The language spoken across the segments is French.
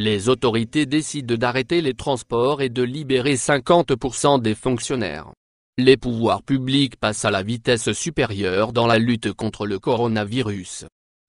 les autorités décident d'arrêter les transports et de libérer 50% des fonctionnaires. Les pouvoirs publics passent à la vitesse supérieure dans la lutte contre le coronavirus.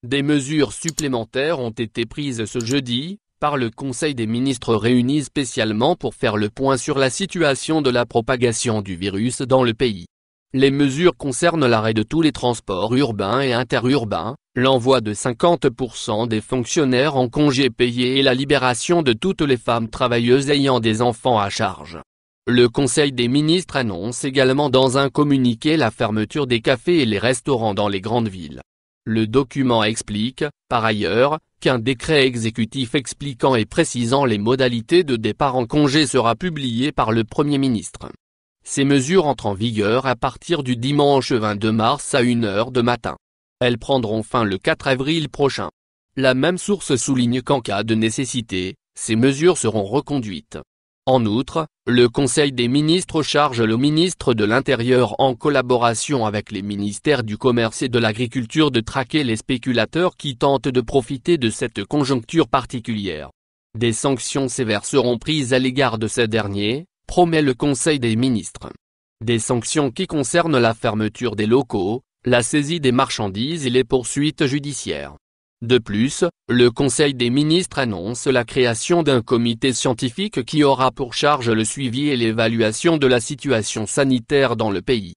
Des mesures supplémentaires ont été prises ce jeudi, par le Conseil des ministres réunis spécialement pour faire le point sur la situation de la propagation du virus dans le pays. Les mesures concernent l'arrêt de tous les transports urbains et interurbains, l'envoi de 50% des fonctionnaires en congé payé et la libération de toutes les femmes travailleuses ayant des enfants à charge. Le Conseil des ministres annonce également dans un communiqué la fermeture des cafés et les restaurants dans les grandes villes. Le document explique, par ailleurs, qu'un décret exécutif expliquant et précisant les modalités de départ en congé sera publié par le Premier ministre. Ces mesures entrent en vigueur à partir du dimanche 22 mars à 1h de matin. Elles prendront fin le 4 avril prochain. La même source souligne qu'en cas de nécessité, ces mesures seront reconduites. En outre, le Conseil des ministres charge le ministre de l'Intérieur en collaboration avec les ministères du Commerce et de l'Agriculture de traquer les spéculateurs qui tentent de profiter de cette conjoncture particulière. Des sanctions sévères seront prises à l'égard de ces derniers, promet le Conseil des ministres. Des sanctions qui concernent la fermeture des locaux, la saisie des marchandises et les poursuites judiciaires. De plus, le Conseil des ministres annonce la création d'un comité scientifique qui aura pour charge le suivi et l'évaluation de la situation sanitaire dans le pays.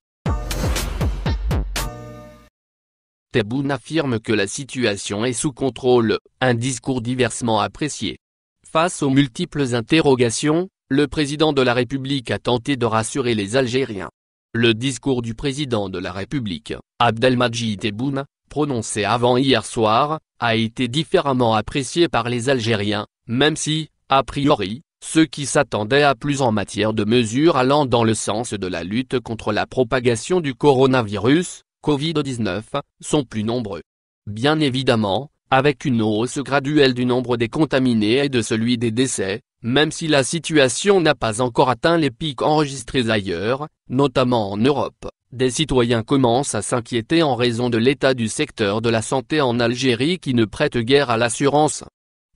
Tebboune affirme que la situation est sous contrôle, un discours diversement apprécié. Face aux multiples interrogations, le président de la République a tenté de rassurer les Algériens. Le discours du président de la République, Abdelmadjid Tebboune, prononcé avant hier soir, a été différemment apprécié par les Algériens, même si, a priori, ceux qui s'attendaient à plus en matière de mesures allant dans le sens de la lutte contre la propagation du coronavirus, Covid-19, sont plus nombreux. Bien évidemment, avec une hausse graduelle du nombre des contaminés et de celui des décès, même si la situation n'a pas encore atteint les pics enregistrés ailleurs, notamment en Europe, des citoyens commencent à s'inquiéter en raison de l'état du secteur de la santé en Algérie qui ne prête guère à l'assurance.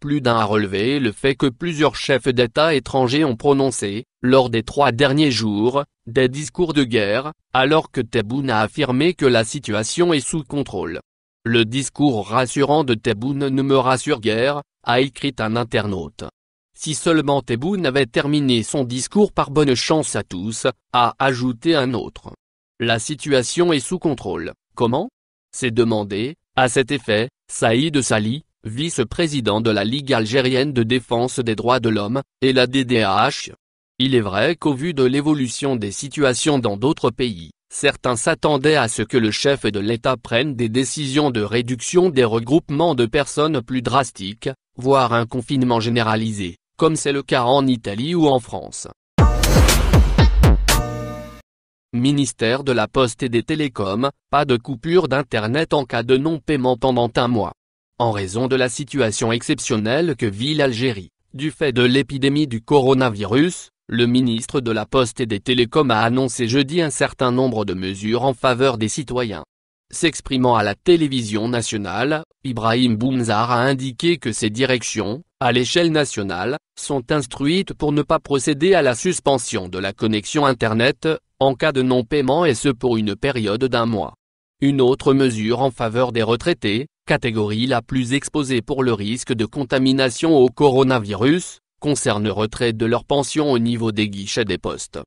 Plus d'un a relevé le fait que plusieurs chefs d'État étrangers ont prononcé, lors des trois derniers jours, des discours de guerre, alors que Tebboune a affirmé que la situation est sous contrôle. Le discours rassurant de Théboune ne me rassure guère, a écrit un internaute. Si seulement Tebboune avait terminé son discours par bonne chance à tous, a ajouté un autre. La situation est sous contrôle. Comment s'est demandé, à cet effet, Saïd Sali, vice-président de la Ligue algérienne de défense des droits de l'homme, et la DDAH. Il est vrai qu'au vu de l'évolution des situations dans d'autres pays, certains s'attendaient à ce que le chef de l'État prenne des décisions de réduction des regroupements de personnes plus drastiques, voire un confinement généralisé comme c'est le cas en Italie ou en France. Ministère de la Poste et des Télécoms, pas de coupure d'Internet en cas de non-paiement pendant un mois. En raison de la situation exceptionnelle que vit l'Algérie, du fait de l'épidémie du coronavirus, le ministre de la Poste et des Télécoms a annoncé jeudi un certain nombre de mesures en faveur des citoyens. S'exprimant à la télévision nationale, Ibrahim Boumzar a indiqué que ses directions, à l'échelle nationale, sont instruites pour ne pas procéder à la suspension de la connexion Internet, en cas de non-paiement et ce pour une période d'un mois. Une autre mesure en faveur des retraités, catégorie la plus exposée pour le risque de contamination au coronavirus, concerne retrait de leur pension au niveau des guichets des postes.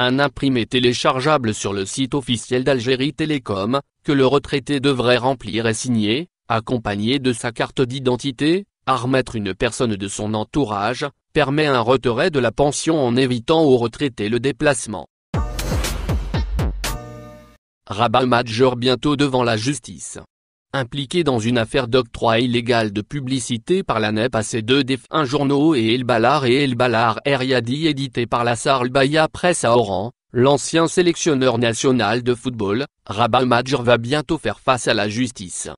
Un imprimé téléchargeable sur le site officiel d'Algérie Télécom, que le retraité devrait remplir et signer, accompagné de sa carte d'identité, à remettre une personne de son entourage, permet un retrait de la pension en évitant au retraité le déplacement. Rabat Major bientôt devant la justice. Impliqué dans une affaire d'octroi illégal de publicité par la NEP à ses deux défunts journaux et El Balar et El Balar Eriadi édité par la Baya Presse à Oran, l'ancien sélectionneur national de football, Rabah Rabat-Major va bientôt faire face à la justice.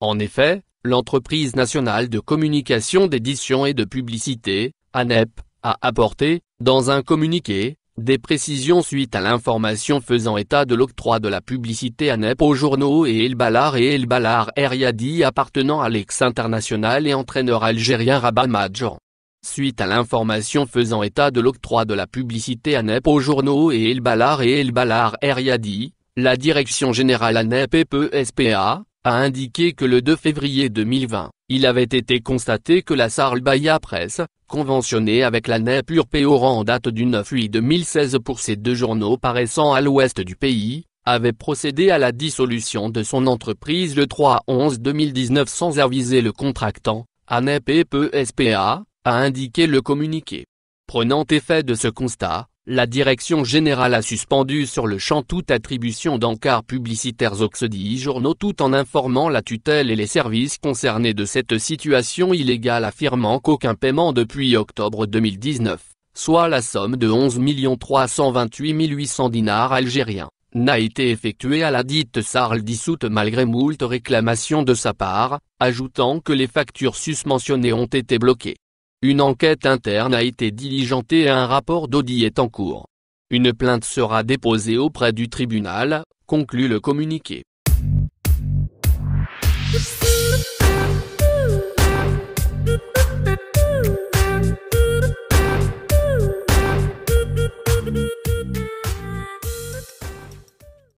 En effet, l'entreprise nationale de communication d'édition et de publicité, ANEP, a apporté, dans un communiqué, des précisions suite à l'information faisant état de l'octroi de la publicité ANEP aux journaux et El Balar et El Balar Eriadi appartenant à l'ex-international et entraîneur algérien Rabah Major. Suite à l'information faisant état de l'octroi de la publicité ANEP aux journaux et El Balar et El Balar Eriadi, la direction générale anep SPA a indiqué que le 2 février 2020, il avait été constaté que la Sarbaya Presse, conventionnée avec la NEP rang en date du 9 juillet 2016 pour ses deux journaux paraissant à l'ouest du pays, avait procédé à la dissolution de son entreprise le 3-11-2019 sans aviser le contractant, ANEP-PESPA, a indiqué le communiqué. Prenant effet de ce constat, la direction générale a suspendu sur le champ toute attribution d'encarts publicitaires aux journaux tout en informant la tutelle et les services concernés de cette situation illégale affirmant qu'aucun paiement depuis octobre 2019, soit la somme de 11 328 800 dinars algériens, n'a été effectué à la dite Sarl dissoute malgré moult réclamations de sa part, ajoutant que les factures susmentionnées ont été bloquées. Une enquête interne a été diligentée et un rapport d'audit est en cours. Une plainte sera déposée auprès du tribunal, conclut le communiqué.